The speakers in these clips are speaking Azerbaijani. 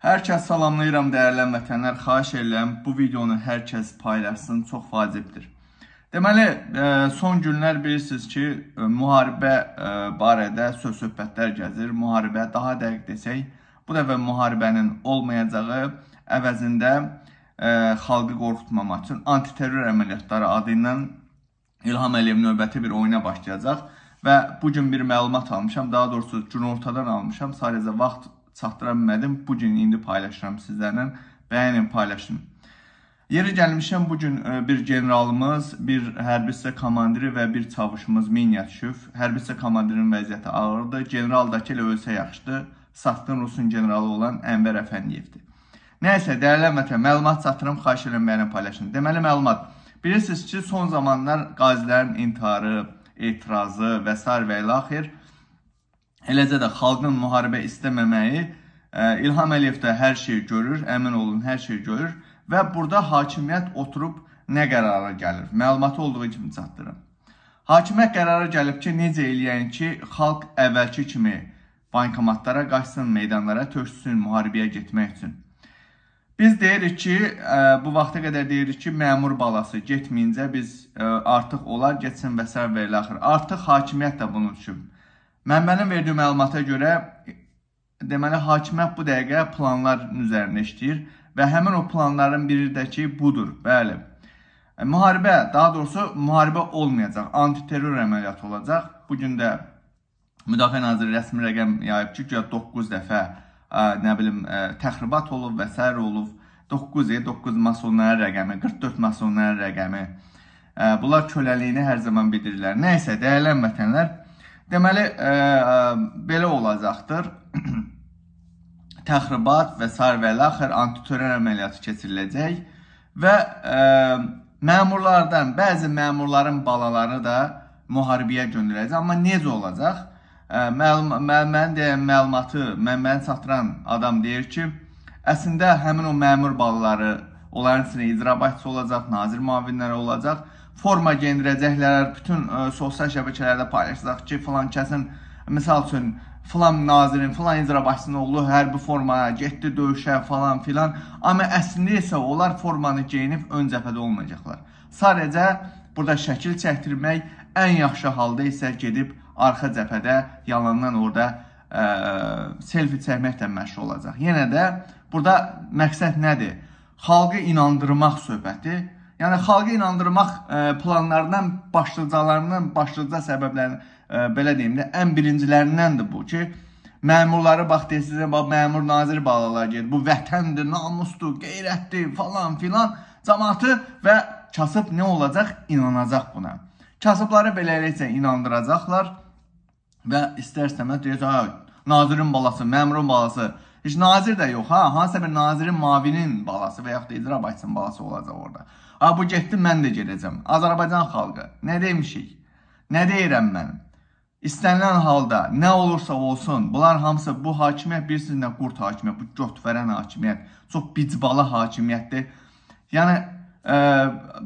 Hər kəs salamlayıram dəyərlən vətənlər, xahiş edirəm bu videonu hər kəs paylaşsın, çox vacibdir. Deməli, e, son günlər bilirsiniz ki, e, müharibə e, barədə söz söhbətlər gəzir. Müharibə, daha dəqiq desək, bu dəfə müharibənin olmayacağı əvəzində xalqı qorxutmamaq üçün antiterror əməliyyatları adı ilə İlham Əliyev növbəti bir oyuna başlayacaq və bu gün bir məlumat almışam, daha doğrusu gün ortadan almışam, sadəcə vaxt çatdıra bilmədim. Bu gün indi paylaşıram sizlərlə. Bəyənin, paylaşın. Yeri gəlmişəm bu gün e, bir generalımız, bir hərbi hissə komandiri və bir çavuşumuz Minya düşüb. Hərbi hissə komandirinin vəziyyəti ağırdı. General da ki elə ölsə yaxşıdır. Satqın Rusun generalı olan Ənvər Əfəndiyevdir. Nəysə, dəyərli vətən, məlumat çatdırım, xahiş edirəm mənimlə paylaşın. Deməli məlumat. Bilirsiniz ki, son zamanlar qazilərin intiharı, etirazı və sair və ilaxir Eləcə də xalqın müharibə istəməməyi e, İlham Əliyev də hər şeyi görür, əmin olun, hər şeyi görür və burada hakimiyyət oturub nə qərara gəlir? Məlumatı olduğu kimi çatdırım. Hakimiyyət qərara gəlib ki, necə eləyən ki, xalq əvvəlki kimi bankomatlara qaçsın, meydanlara töksün, müharibəyə getmək üçün. Biz deyirik ki, e, bu vaxta qədər deyirik ki, məmur balası getməyincə biz e, artıq onlar getsin və sər verilə axır. Artıq hakimiyyət də bunun üçün Mənbənin verdiyi məlumata görə deməli hakimiyyət bu dəqiqə planların üzərində işləyir və həmin o planların biri də ki budur. Bəli. E, müharibə, daha doğrusu müharibə olmayacaq, antiterror əməliyyatı olacaq. Bu gün də Müdafiə Naziri rəsmi rəqəm yayıb ki, guya 9 dəfə ə, e, nə bilim ə, e, təxribat olub və sər olub. 9 e, 9 masonların rəqəmi, 44 masonların rəqəmi. Ə, bunlar köləliyini hər zaman bildirirlər. Nə isə dəyərlən vətənlər Deməli, ə, e, e, belə olacaqdır. Təxribat və s. və laxır antiterror əməliyyatı keçiriləcək və ə, e, məmurlardan, bəzi məmurların balaları da müharibəyə göndərəcək. Amma necə olacaq? Ə, məlum, məl, mən deyən məlumatı, mən, mən çatıran adam deyir ki, əslində həmin o məmur balaları onların içində icra başçısı olacaq, nazir müavinləri olacaq forma geyindirəcəklər, bütün ə, e, sosial şəbəkələrdə paylaşacaq ki, filan kəsin misal üçün filan nazirin, filan icra başçısının oğlu hərbi formaya getdi döyüşə falan filan. Amma əslində isə onlar formanı geyinib ön cəbhədə olmayacaqlar. Sadəcə burada şəkil çəkdirmək, ən yaxşı halda isə gedib arxa cəbhədə yalandan orada ə, e, selfie çəkməklə məşğul olacaq. Yenə də burada məqsəd nədir? Xalqı inandırmaq söhbəti Yəni xalqı inandırmaq e, planlarından başlıcalarından, başlıca səbəblərin e, belə deyim də ən birincilərindəndir bu ki, məmurları bax deyirsinizə, bax məmur nazir bağlalar gedir. Bu vətəndir, namusdur, qeyrətdir falan filan cəmaatı və kasıb nə olacaq? İnanacaq buna. Kasıbları beləliklə inandıracaqlar və istər-istəməz deyəcək, ha, nazirin balası, məmurun balası, Heç nazir də yox ha, hansısa bir nazirin mavinin balası və yaxud da icra başçısının balası olacaq orada. Ha bu getdi, mən də gedəcəm. Azərbaycan xalqı nə demişik? Nə deyirəm mən? İstənilən halda nə olursa olsun, bunlar hamısı bu hakimiyyət bilirsiniz qurt hakimiyyət, bu götfərən hakimiyyət, çox bicbala hakimiyyətdir. Yəni e,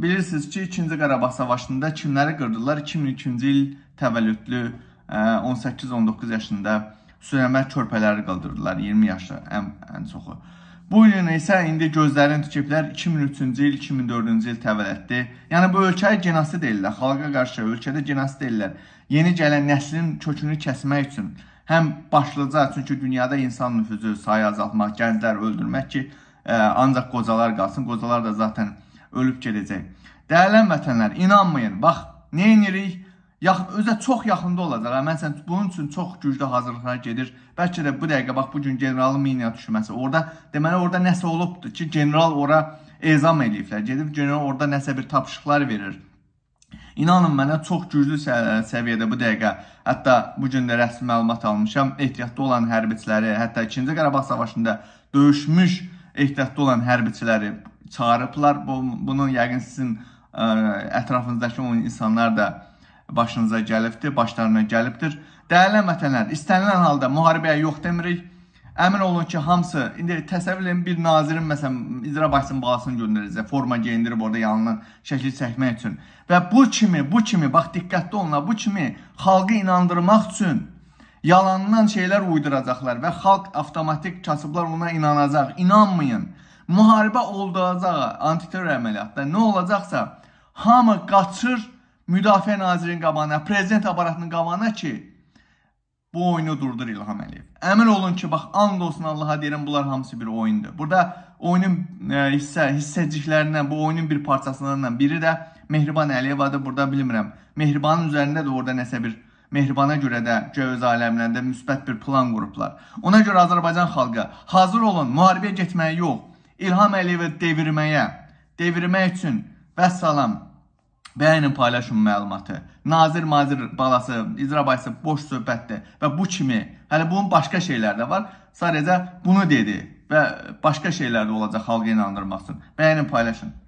bilirsiniz ki, 2-ci Qarabağ savaşında kimləri qırdılar? 2002-ci il təvəllüdlü e, 18-19 yaşında Süleyman körpələri qaldırdılar 20 yaşlı ən, ən çoxu. Bu gün isə indi gözlərini tikiblər 2003-cü il, 2004-cü il təvəllüddü. Yəni bu ölkəyə genosid ellər, xalqa qarşı ölkədə genosid ellər. Yeni gələn nəslin kökünü kəsmək üçün həm başlıca çünki dünyada insan nüfuzu sayı azaltmaq, gənclər öldürmək ki, ə, e, ancaq qocalar qalsın. Qocalar da zaten ölüb gedəcək. Dəyərli vətənlər, inanmayın. Bax, nə edirik? Yax, özə çox yaxında olacaq. Hə? Mən sən bunun üçün çox güclü hazırlıqlar gedir. Bəlkə də bu dəqiqə bax bu gün generalın minaya düşməsi. Orda deməli orada nəsə olubdu ki, general ora ezam eləyiblər. Gedib general orada nəsə bir tapşırıqlar verir. İnanın mənə çox güclü sə səviyyədə bu dəqiqə, hətta bu gün də rəsmi məlumat almışam, ehtiyatda olan hərbiçiləri, hətta 2-ci Qarabağ savaşında döyüşmüş ehtiyatda olan hərbiçiləri çağırıblar. Bu, bunun yəqin sizin ə, ətrafınızdakı insanlar da başınıza gəlibdir, başlarına gəlibdir. Dəyərli vətənlər, istənilən halda müharibəyə yox demirik. Əmin olun ki, hamısı, indi təsəvvür edin bir nazirin məsələn icra başçısının balasını göndərəcək, forma geyindirib orada yanından şəkil çəkmək üçün. Və bu kimi, bu kimi, bax diqqətli olun, bu kimi xalqı inandırmaq üçün yalandan şeylər uyduracaqlar və xalq avtomatik kasıblar ona inanacaq. İnanmayın. Müharibə olacaq, antiterror əməliyyatda nə olacaqsa hamı qaçır Müdafiə nazirinin qabağına, yəni prezident aparatının qabağına ki, bu oyunu durdur İlham Əliyev. Əmin olun ki, bax and olsun Allaha deyirəm, bunlar hamısı bir oyundur. Burada oyunun e, hissə hissəciklərindən, bu oyunun bir parçasından biri də Mehriban Əliyevadır. Burada bilmirəm. Mehribanın üzərində də orada nəsə bir Mehribana görə də göz aləmlərində müsbət bir plan qurublar. Ona görə Azərbaycan xalqı hazır olun, müharibəyə getməyə yox, İlham Əliyevi devirməyə, devirmək üçün vəssalam Bəyanın paylaşın məlumatı, nazir-mazir balası, icra başçısı boş söhbətdir və bu kimi, hələ bunun başqa şeylər də var. Sadəcə bunu dedi və başqa şeylər də olacaq xalqı inandırmaq üçün. Bəyanın paylaşın.